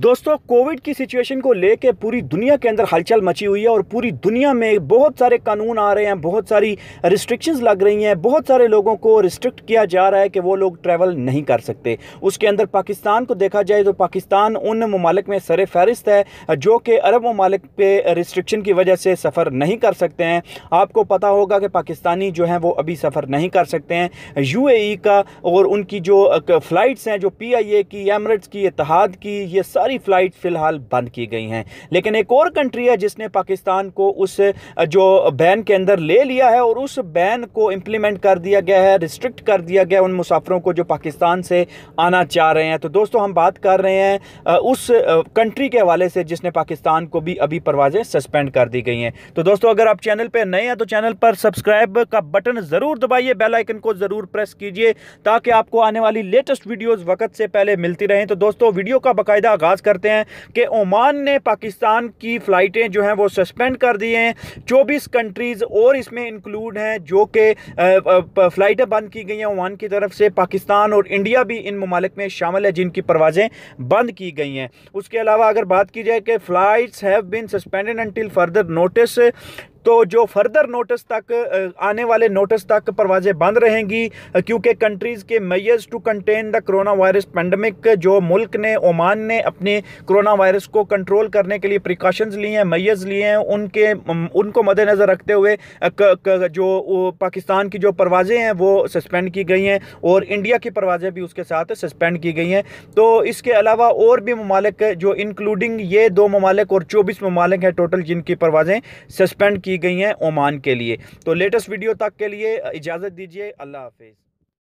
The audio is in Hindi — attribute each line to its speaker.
Speaker 1: दोस्तों कोविड की सिचुएशन को लेके पूरी दुनिया के अंदर हलचल मची हुई है और पूरी दुनिया में बहुत सारे कानून आ रहे हैं बहुत सारी रिस्ट्रिक्शंस लग रही हैं बहुत सारे लोगों को रिस्ट्रिक्ट किया जा रहा है कि वो लोग ट्रैवल नहीं कर सकते उसके अंदर पाकिस्तान को देखा जाए तो पाकिस्तान उन ममालिक में सर फहरिस्त है जो कि अरब ममालिक पे रिस्ट्रिक्शन की वजह से सफ़र नहीं कर सकते हैं आपको पता होगा कि पाकिस्तानी जो हैं वो अभी सफ़र नहीं कर सकते हैं यू e का और उनकी जो फ़्लाइट्स हैं जो पी की एमरेट्स की इतिहाद की ये सारी फ़्लाइट फ़िलहाल बंद की गई हैं लेकिन एक और कंट्री है जिसने पाकिस्तान को उस जो बैन के अंदर ले लिया है और उस बैन को इम्प्लीमेंट कर दिया गया है रिस्ट्रिक्ट कर दिया गया उन मुसाफरों को जो पाकिस्तान से आना चाह रहे हैं तो दोस्तों हम बात कर रहे हैं उस कंट्री के हवाले से जिसने पाकिस्तान को भी अभी परवाजें सस्पेंड कर दी गई हैं तो दोस्तों अगर आप चैनल पर नए हैं तो चैनल पर सब्सक्राइब का बटन ज़रूर दबाइए बेल आइकन को ज़रूर प्रेस कीजिए ताकि आपको आने वाली लेटेस्ट वीडियोज़ वक्त से पहले मिलती रहें तो दोस्तों वीडियो का बाकायदा आगाज़ बात करते हैं कि ओमान ने पाकिस्तान की फ़्लाइटें जो हैं वो सस्पेंड कर दी हैं चौबीस कंट्रीज़ और इसमें इंक्लूड हैं जो कि फ़्लाइटें बंद की गई हैं ओमान की तरफ से पाकिस्तान और इंडिया भी इन ममालिक में शामिल है जिनकी परवाजें बंद की गई हैं उसके अलावा अगर बात की जाए कि flights have been suspended until further notice तो जो फर्दर नोटिस तक आने वाले नोटिस तक परवाजें बंद रहेंगी क्योंकि कंट्रीज़ के measures to contain the corona virus pandemic जो मुल्क ने ओमान ने अपने करोना वायरस को कंट्रोल करने के लिए प्रिकॉशंस लिए हैं मैयर्स लिए हैं उनके उनको मद्देनज़र रखते हुए जो पाकिस्तान की जो परवाज़ें हैं वो सस्पेंड की गई हैं और इंडिया की परवाज़ें भी उसके साथ सस्पेंड की गई हैं तो इसके अलावा और भी ममालिक जो इंक्लूडिंग ये दो ममालिक और चौबीस ममालिक हैं टोटल जिनकी परवाज़ें सस्पेंड की गई हैं ओमान के लिए तो लेटेस्ट वीडियो तक के लिए इजाज़त दीजिए अल्लाह हाफिज़